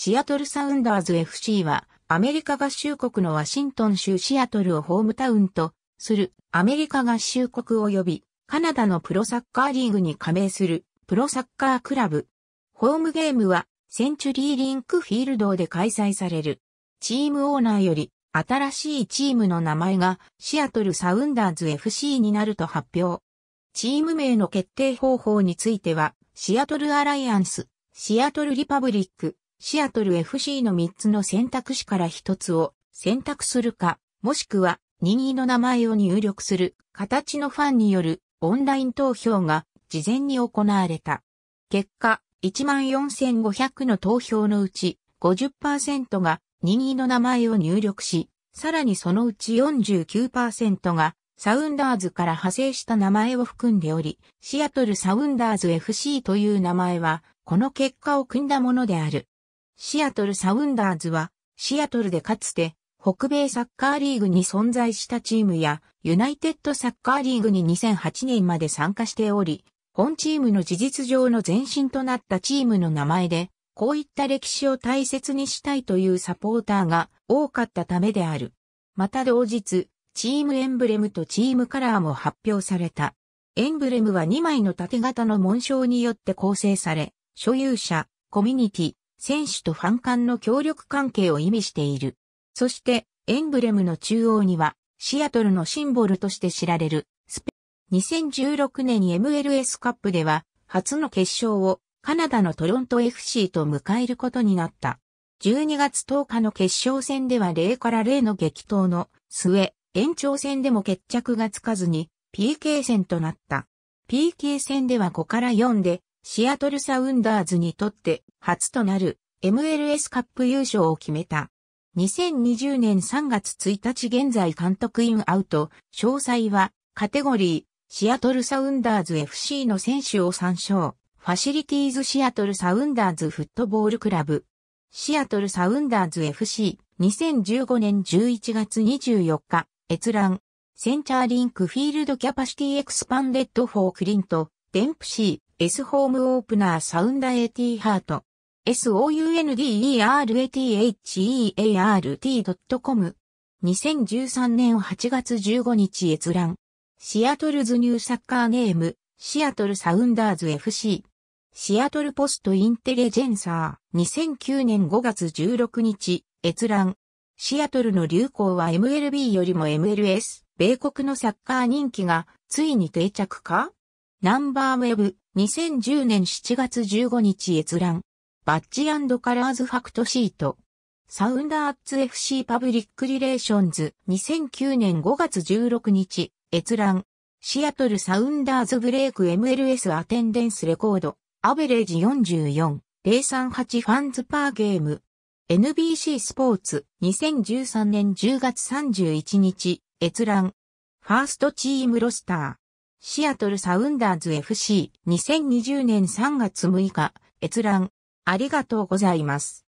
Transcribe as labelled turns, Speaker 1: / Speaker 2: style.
Speaker 1: シアトルサウンダーズ FC は、アメリカ合衆国のワシントン州シアトルをホームタウンとするアメリカ合衆国及びカナダのプロサッカーリーグに加盟するプロサッカークラブ。ホームゲームはセンチュリーリンクフィールドで開催される。チームオーナーより新しいチームの名前がシアトルサウンダーズ FC になると発表。チーム名の決定方法についてはシアトルアライアンス、シアトルリパブリック、シアトル FC の3つの選択肢から1つを選択するか、もしくは任意の名前を入力する形のファンによるオンライン投票が事前に行われた。結果、14,500の投票のうち50%が任意の名前を入力し、さらにそのうち49%がサウンダーズから派生した名前を含んでおり、シアトルサウンダーズ FC という名前は、この結果を組んだものである。シアトルサウンダーズは、シアトルでかつて、北米サッカーリーグに存在したチームや、ユナイテッドサッカーリーグに2008年まで参加しており、本チームの事実上の前身となったチームの名前で、こういった歴史を大切にしたいというサポーターが多かったためである。また同日、チームエンブレムとチームカラーも発表された。エンブレムは2枚の縦型の紋章によって構成され、所有者、コミュニティ、選手とファン間の協力関係を意味している。そして、エンブレムの中央には、シアトルのシンボルとして知られる、スペ、2016年に MLS カップでは、初の決勝をカナダのトロント FC と迎えることになった。12月10日の決勝戦では0から0の激闘の末、延長戦でも決着がつかずに PK 戦となった。PK 戦では5から4でシアトルサウンダーズにとって初となる MLS カップ優勝を決めた。2020年3月1日現在監督インアウト、詳細はカテゴリー、シアトルサウンダーズ FC の選手を参照。ファシリティーズシアトルサウンダーズフットボールクラブ。シアトルサウンダーズ FC、2015年11月24日、閲覧。センチャーリンクフィールドキャパシティエクスパンデッドフォークリント、デンプシー、S ホームオープナーサウンダエティハート。s o u n d e r d e t h e a r t c o m 2013年8月15日閲覧。シアトルズニューサッカーネーム、シアトルサウンダーズ FC。シアトルポストインテリジェンサー2009年5月16日閲覧。シアトルの流行は MLB よりも MLS、米国のサッカー人気がついに定着かナンバーウェブ2010年7月15日閲覧。バッジカラーズファクトシート。サウンダーツ FC パブリックリレーションズ2009年5月16日閲覧。シアトルサウンダーズブレイク MLS アテンデンスレコード。アベレージ44。038ファンズパーゲーム。NBC スポーツ2013年10月31日閲覧。ファーストチームロスター。シアトルサウンダーズ FC2020 年3月6日、閲覧、ありがとうございます。